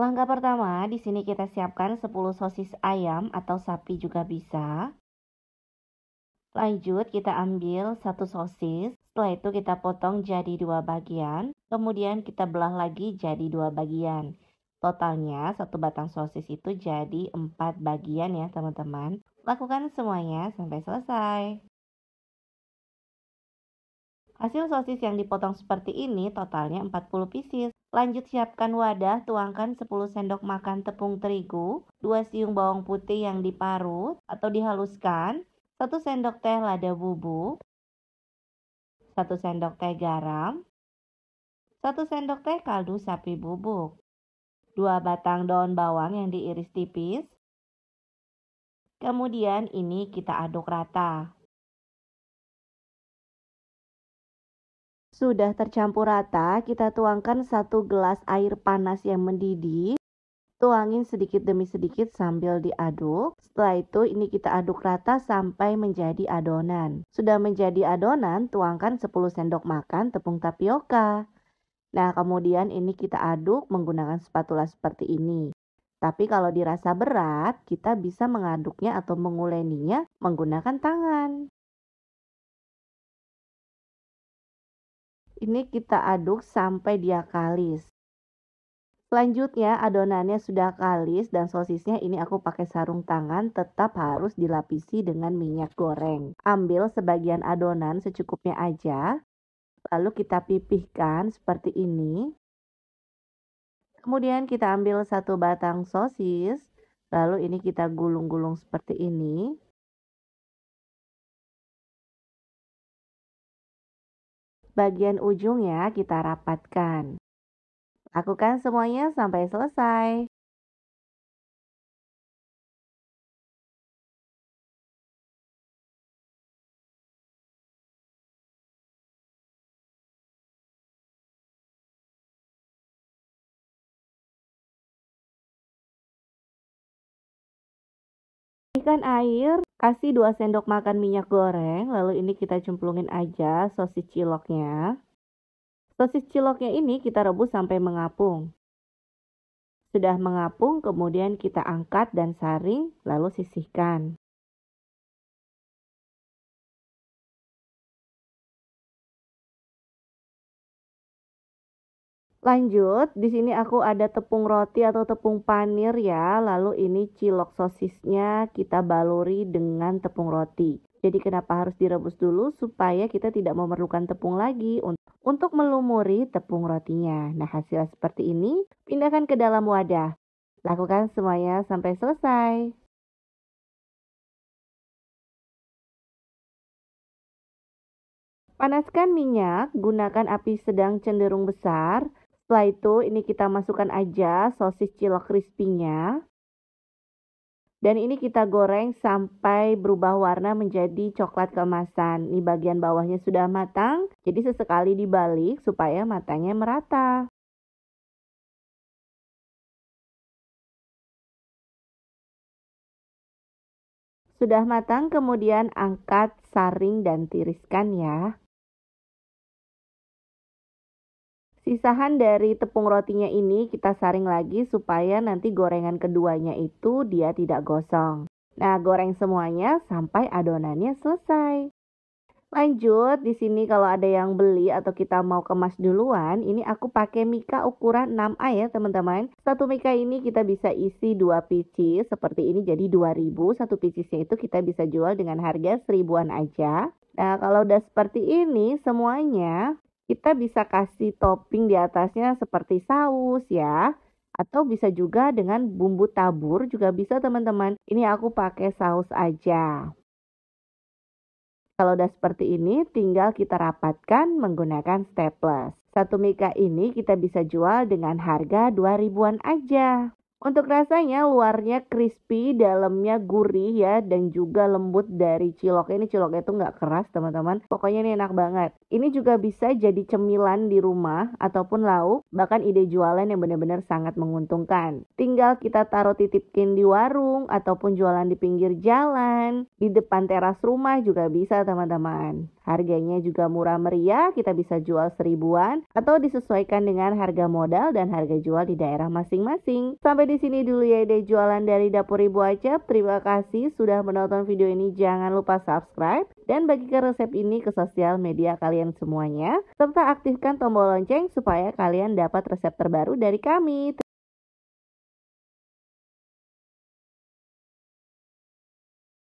Langkah pertama, di sini kita siapkan 10 sosis ayam atau sapi juga bisa. Lanjut, kita ambil satu sosis. Setelah itu kita potong jadi dua bagian. Kemudian kita belah lagi jadi dua bagian. Totalnya satu batang sosis itu jadi empat bagian ya teman-teman. Lakukan semuanya sampai selesai. Hasil sosis yang dipotong seperti ini totalnya 40 pieces. Lanjut siapkan wadah, tuangkan 10 sendok makan tepung terigu, 2 siung bawang putih yang diparut atau dihaluskan, 1 sendok teh lada bubuk, 1 sendok teh garam, 1 sendok teh kaldu sapi bubuk, 2 batang daun bawang yang diiris tipis. Kemudian ini kita aduk rata. Sudah tercampur rata, kita tuangkan satu gelas air panas yang mendidih. Tuangin sedikit demi sedikit sambil diaduk. Setelah itu ini kita aduk rata sampai menjadi adonan. Sudah menjadi adonan, tuangkan 10 sendok makan tepung tapioka. Nah, kemudian ini kita aduk menggunakan spatula seperti ini. Tapi kalau dirasa berat, kita bisa mengaduknya atau menguleninya menggunakan tangan. Ini kita aduk sampai dia kalis. Selanjutnya adonannya sudah kalis dan sosisnya ini aku pakai sarung tangan tetap harus dilapisi dengan minyak goreng. Ambil sebagian adonan secukupnya aja. Lalu kita pipihkan seperti ini. Kemudian kita ambil satu batang sosis. Lalu ini kita gulung-gulung seperti ini. bagian ujungnya kita rapatkan. Lakukan semuanya sampai selesai. Ikan air Kasih 2 sendok makan minyak goreng, lalu ini kita cemplungin aja sosis ciloknya. Sosis ciloknya ini kita rebus sampai mengapung. Sudah mengapung, kemudian kita angkat dan saring, lalu sisihkan. Lanjut, di sini aku ada tepung roti atau tepung panir ya. Lalu ini cilok sosisnya kita baluri dengan tepung roti. Jadi kenapa harus direbus dulu supaya kita tidak memerlukan tepung lagi untuk melumuri tepung rotinya. Nah, hasilnya seperti ini pindahkan ke dalam wadah. Lakukan semuanya sampai selesai. Panaskan minyak, gunakan api sedang cenderung besar setelah itu ini kita masukkan aja sosis cilok crispy-nya. Dan ini kita goreng sampai berubah warna menjadi coklat kemasan. Ini bagian bawahnya sudah matang, jadi sesekali dibalik supaya matangnya merata. Sudah matang, kemudian angkat, saring, dan tiriskan ya. Sisahan dari tepung rotinya ini kita saring lagi supaya nanti gorengan keduanya itu dia tidak gosong. Nah, goreng semuanya sampai adonannya selesai. Lanjut, di sini kalau ada yang beli atau kita mau kemas duluan, ini aku pakai mika ukuran 6A ya teman-teman. Satu mika ini kita bisa isi 2 pcs seperti ini jadi 2000. Satu piecesnya itu kita bisa jual dengan harga seribuan aja. Nah, kalau udah seperti ini semuanya, kita bisa kasih topping di atasnya seperti saus ya. Atau bisa juga dengan bumbu tabur juga bisa teman-teman. Ini aku pakai saus aja. Kalau udah seperti ini tinggal kita rapatkan menggunakan staples. Satu mika ini kita bisa jual dengan harga 2000-an aja. Untuk rasanya luarnya crispy, dalamnya gurih ya dan juga lembut dari cilok. Ini ciloknya itu nggak keras teman-teman. Pokoknya ini enak banget. Ini juga bisa jadi cemilan di rumah ataupun lauk. Bahkan ide jualan yang benar-benar sangat menguntungkan. Tinggal kita taruh titipkin di warung ataupun jualan di pinggir jalan. Di depan teras rumah juga bisa teman-teman. Harganya juga murah meriah, kita bisa jual seribuan atau disesuaikan dengan harga modal dan harga jual di daerah masing-masing. Sampai di sini dulu ya ide jualan dari Dapur Ibu Acep. Terima kasih sudah menonton video ini. Jangan lupa subscribe dan bagikan resep ini ke sosial media kalian semuanya serta aktifkan tombol lonceng supaya kalian dapat resep terbaru dari kami.